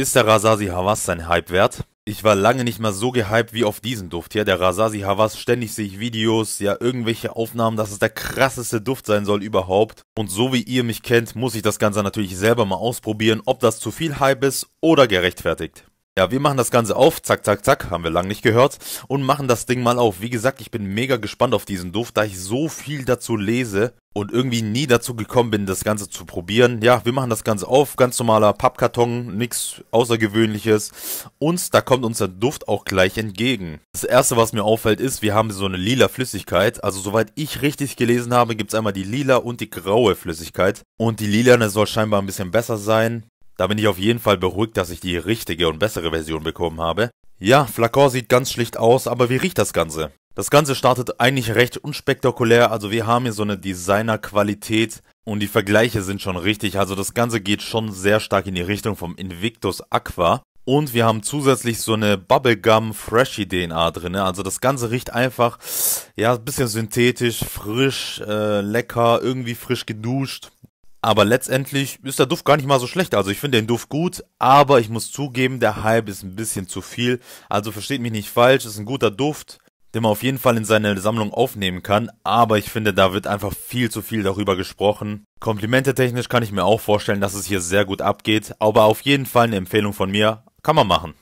Ist der Rasasi Havas sein Hype wert? Ich war lange nicht mal so gehypt wie auf diesen Duft hier. Der Rasasi Havas, ständig sehe ich Videos, ja irgendwelche Aufnahmen, dass es der krasseste Duft sein soll überhaupt. Und so wie ihr mich kennt, muss ich das Ganze natürlich selber mal ausprobieren, ob das zu viel Hype ist oder gerechtfertigt. Ja, wir machen das Ganze auf. Zack, zack, zack. Haben wir lang nicht gehört. Und machen das Ding mal auf. Wie gesagt, ich bin mega gespannt auf diesen Duft, da ich so viel dazu lese und irgendwie nie dazu gekommen bin, das Ganze zu probieren. Ja, wir machen das Ganze auf. Ganz normaler Pappkarton, nichts Außergewöhnliches. Und da kommt unser Duft auch gleich entgegen. Das erste, was mir auffällt, ist, wir haben so eine lila Flüssigkeit. Also soweit ich richtig gelesen habe, gibt es einmal die lila und die graue Flüssigkeit. Und die lilane soll scheinbar ein bisschen besser sein. Da bin ich auf jeden Fall beruhigt, dass ich die richtige und bessere Version bekommen habe. Ja, Flakor sieht ganz schlicht aus, aber wie riecht das Ganze? Das Ganze startet eigentlich recht unspektakulär, also wir haben hier so eine Designer-Qualität und die Vergleiche sind schon richtig, also das Ganze geht schon sehr stark in die Richtung vom Invictus Aqua. Und wir haben zusätzlich so eine Bubblegum Freshy DNA drin. Also das Ganze riecht einfach, ja, ein bisschen synthetisch, frisch, äh, lecker, irgendwie frisch geduscht. Aber letztendlich ist der Duft gar nicht mal so schlecht. Also ich finde den Duft gut, aber ich muss zugeben, der Hype ist ein bisschen zu viel. Also versteht mich nicht falsch, ist ein guter Duft, den man auf jeden Fall in seine Sammlung aufnehmen kann. Aber ich finde, da wird einfach viel zu viel darüber gesprochen. Komplimente technisch kann ich mir auch vorstellen, dass es hier sehr gut abgeht. Aber auf jeden Fall eine Empfehlung von mir. Kann man machen.